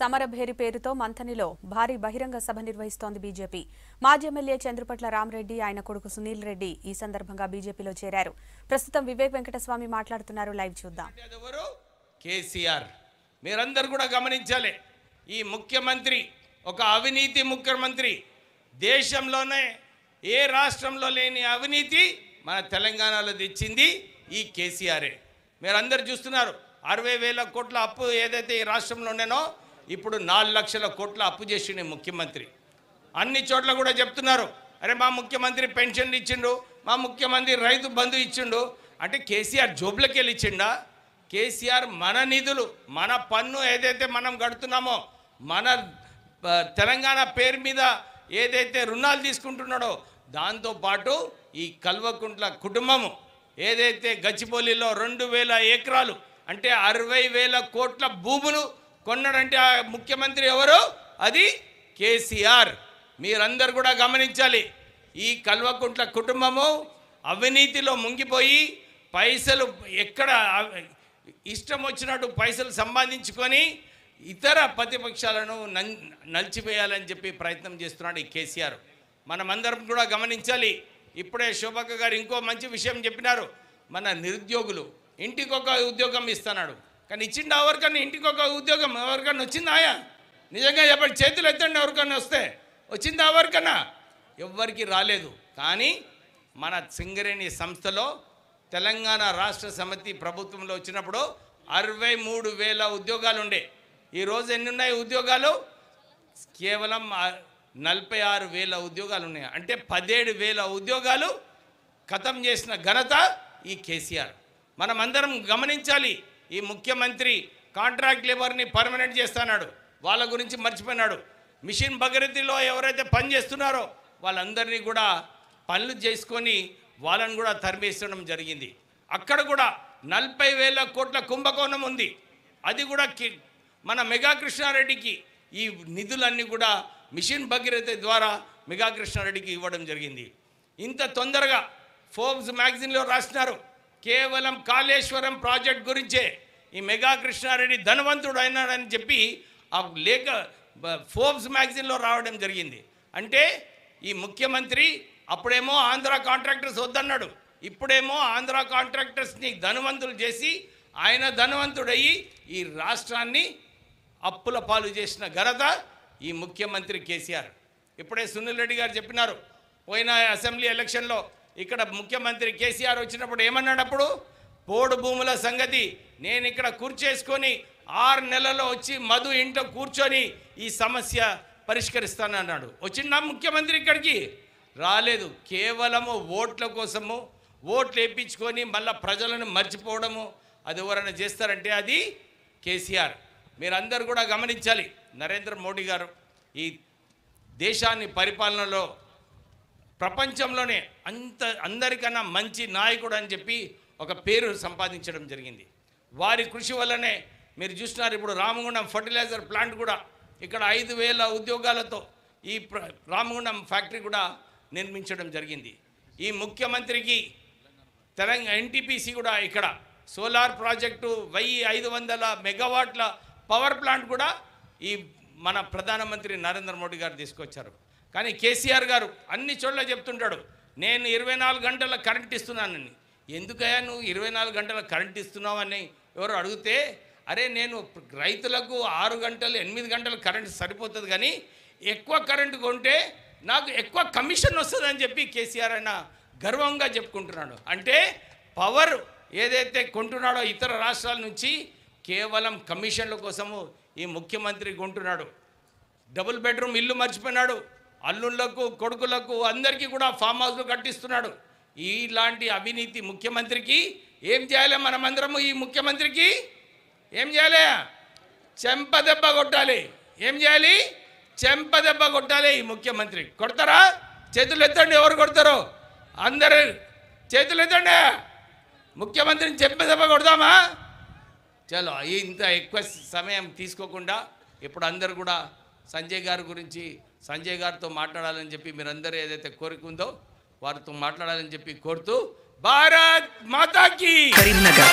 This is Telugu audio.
సమరభేరి పేరుతో మంథనిలో భారీ బహిరంగ సభ నిర్వహిస్తోంది బీజేపీ మాజీ ఎమ్మెల్యే చంద్రపట్ల రామరెడ్డి ఆయన కొడుకు సునీల్ రెడ్డి ఈ సందర్భంగా బీజేపీలో చేరారు ప్రస్తుతం వివేక్ వెంకటస్వామి మాట్లాడుతున్నారు లైవ్ చూద్దాం కేసీఆర్ మీరందరూ కూడా గమనించాలి ఈ ముఖ్యమంత్రి ఒక అవినీతి ముఖ్యమంత్రి దేశంలోనే ఏ రాష్ట్రంలో లేని అవినీతి మన తెలంగాణలో తెచ్చింది ఈ కేసీఆరే మీరందరు చూస్తున్నారు అరవై వేల కోట్ల అప్పు ఏదైతే ఈ రాష్ట్రంలో ఉండేనో ఇప్పుడు నాలుగు లక్షల కోట్ల అప్పు చేసిండే ముఖ్యమంత్రి అన్ని చోట్ల కూడా చెప్తున్నారు అరే మా ముఖ్యమంత్రి పెన్షన్లు ఇచ్చిండు మా ముఖ్యమంత్రి రైతు బంధు ఇచ్చిండు అంటే కేసీఆర్ జోబులకి వెళ్ళి ఇచ్చిండా కేసీఆర్ మన నిధులు మన పన్ను ఏదైతే మనం కడుతున్నామో మన తెలంగాణ పేరు మీద ఏదైతే రుణాలు తీసుకుంటున్నాడో దాంతోపాటు ఈ కల్వకుంట్ల కుటుంబము ఏదైతే గచ్చిబౌలిలో రెండు వేల ఎకరాలు అంటే అరవై వేల కోట్ల భూములు కొన్నాడంటే ఆ ముఖ్యమంత్రి ఎవరు అది కేసీఆర్ మీరందరు కూడా గమనించాలి ఈ కల్వకుంట్ల కుటుంబము అవినీతిలో ముంగిపోయి పైసలు ఎక్కడ ఇష్టం వచ్చినట్టు పైసలు సంపాదించుకొని ఇతర ప్రతిపక్షాలను నలిచిపోయాలని చెప్పి ప్రయత్నం చేస్తున్నాడు ఈ కేసీఆర్ మనమందరం కూడా గమనించాలి ఇప్పుడే శోభక్క గారు ఇంకో మంచి విషయం చెప్పినారు మన నిరుద్యోగులు ఇంటికొక ఉద్యోగం ఇస్తున్నాడు కానీ ఇచ్చిండు ఎవరికన్నా ఇంటికి ఒక ఉద్యోగం ఎవరికన్నా ఆయా నిజంగా చెప్పండి చేతులు ఎత్తండి ఎవరికన్నా వస్తే వచ్చిందా ఎవరికన్నా ఎవ్వరికి రాలేదు కానీ మన సింగరేణి సంస్థలో తెలంగాణ రాష్ట్ర సమితి ప్రభుత్వంలో వచ్చినప్పుడు అరవై మూడు వేల ఉద్యోగాలు ఉండే ఈరోజు ఎన్ని ఉన్నాయి ఉద్యోగాలు కేవలం నలభై ఆరు వేల ఉద్యోగాలు ఉన్నాయి అంటే పదిహేడు వేల ఉద్యోగాలు ఖతం చేసిన ఘనత ఈ కేసీఆర్ మనమందరం గమనించాలి ఈ ముఖ్యమంత్రి కాంట్రాక్ట్ లేబర్ని పర్మనెంట్ చేస్తున్నాడు వాళ్ళ గురించి మర్చిపోయినాడు మిషన్ భగీరథిలో ఎవరైతే పని చేస్తున్నారో వాళ్ళందరినీ కూడా పనులు చేసుకొని వాళ్ళని కూడా తరిమేసడం జరిగింది అక్కడ కూడా నలభై వేల కోట్ల కుంభకోణం ఉంది అది కూడా మన మెగా కృష్ణారెడ్డికి ఈ నిధులన్నీ కూడా మిషన్ భగీరథ ద్వారా మెగా కృష్ణారెడ్డికి ఇవ్వడం జరిగింది ఇంత తొందరగా ఫోర్బ్స్ మ్యాగజిన్లో రాసినారు కేవలం కాళేశ్వరం ప్రాజెక్ట్ గురించే ఈ మెగా కృష్ణారెడ్డి ధనవంతుడు అయినాడని చెప్పి ఆ లేఖ ఫోర్బ్స్ మ్యాగజైన్లో రావడం జరిగింది అంటే ఈ ముఖ్యమంత్రి అప్పుడేమో ఆంధ్ర కాంట్రాక్టర్స్ వద్దన్నాడు ఇప్పుడేమో ఆంధ్ర కాంట్రాక్టర్స్ని ధనవంతులు చేసి ఆయన ధనవంతుడయ్యి ఈ రాష్ట్రాన్ని అప్పుల పాలు చేసిన ఘనత ఈ ముఖ్యమంత్రి కేసీఆర్ ఇప్పుడే సునీల్ రెడ్డి గారు చెప్పినారు పోయిన అసెంబ్లీ ఎలక్షన్లో ఇక్కడ ముఖ్యమంత్రి కేసీఆర్ వచ్చినప్పుడు ఏమన్నాడప్పుడు పోడు భూముల సంగతి నేను ఇక్కడ కూర్చేసుకొని ఆరు నెలల్లో వచ్చి మధు ఇంట్లో కూర్చొని ఈ సమస్య పరిష్కరిస్తానన్నాడు వచ్చిందా ముఖ్యమంత్రి ఇక్కడికి రాలేదు కేవలము ఓట్ల కోసము ఓట్లు వేయించుకొని మళ్ళీ ప్రజలను మర్చిపోవడము అది ఎవరైనా చేస్తారంటే అది కేసీఆర్ మీరందరూ కూడా గమనించాలి నరేంద్ర మోడీ గారు ఈ దేశాన్ని పరిపాలనలో ప్రపంచంలోనే అంత అందరికన్నా మంచి నాయకుడు అని చెప్పి ఒక పేరు సంపాదించడం జరిగింది వారి కృషి వల్లనే మీరు చూస్తున్నారు ఇప్పుడు రామగుండం ఫర్టిలైజర్ ప్లాంట్ కూడా ఇక్కడ ఐదు వేల ఉద్యోగాలతో ఈ రామగుండం ఫ్యాక్టరీ కూడా నిర్మించడం జరిగింది ఈ ముఖ్యమంత్రికి తెలంగాణ ఎన్టీపీసీ కూడా ఇక్కడ సోలార్ ప్రాజెక్టు వెయ్యి ఐదు వందల మెగావాట్ల పవర్ ప్లాంట్ కూడా ఈ మన ప్రధానమంత్రి నరేంద్ర మోడీ గారు తీసుకొచ్చారు కానీ కేసీఆర్ గారు అన్ని చోట్ల చెప్తుంటాడు నేను ఇరవై నాలుగు గంటల కరెంట్ ఇస్తున్నానని ఎందుకయ్యా నువ్వు ఇరవై నాలుగు గంటల కరెంట్ ఇస్తున్నావని ఎవరు అడిగితే అరే నేను రైతులకు ఆరు గంటలు ఎనిమిది గంటల కరెంట్ సరిపోతుంది కానీ ఎక్కువ కరెంటు కొంటే నాకు ఎక్కువ కమిషన్ వస్తుందని చెప్పి కేసీఆర్ అయినా గర్వంగా చెప్పుకుంటున్నాడు అంటే పవర్ ఏదైతే కొంటున్నాడో ఇతర రాష్ట్రాల నుంచి కేవలం కమిషన్ల కోసము ఈ ముఖ్యమంత్రి కొంటున్నాడు డబుల్ బెడ్రూమ్ ఇల్లు మర్చిపోయినాడు అల్లుళ్లకు కొడుకులకు అందరికీ కూడా ఫామ్ హౌస్లు కట్టిస్తున్నాడు ఇలాంటి అవినీతి ముఖ్యమంత్రికి ఏం చేయాలి మనమందరము ఈ ముఖ్యమంత్రికి ఏం చేయాలి చెంపదెబ్బ కొట్టాలి ఏం చేయాలి చెంపదెబ్బ కొట్టాలి ఈ ముఖ్యమంత్రి కొడతారా చేతులు ఎత్తండి ఎవరు కొడతారు అందరు చేతులు ఎత్తండి ముఖ్యమంత్రిని చెంపదెబ్బ కొడదామా చలో ఇంత ఎక్కువ సమయం తీసుకోకుండా ఇప్పుడు అందరు కూడా సంజయ్ గారి గురించి సంజయ్ గారితో మాట్లాడాలని చెప్పి మీరందరూ ఏదైతే కోరిక ఉందో వారితో మాట్లాడాలని చెప్పి కోరుతూ భారత్ మాతాకి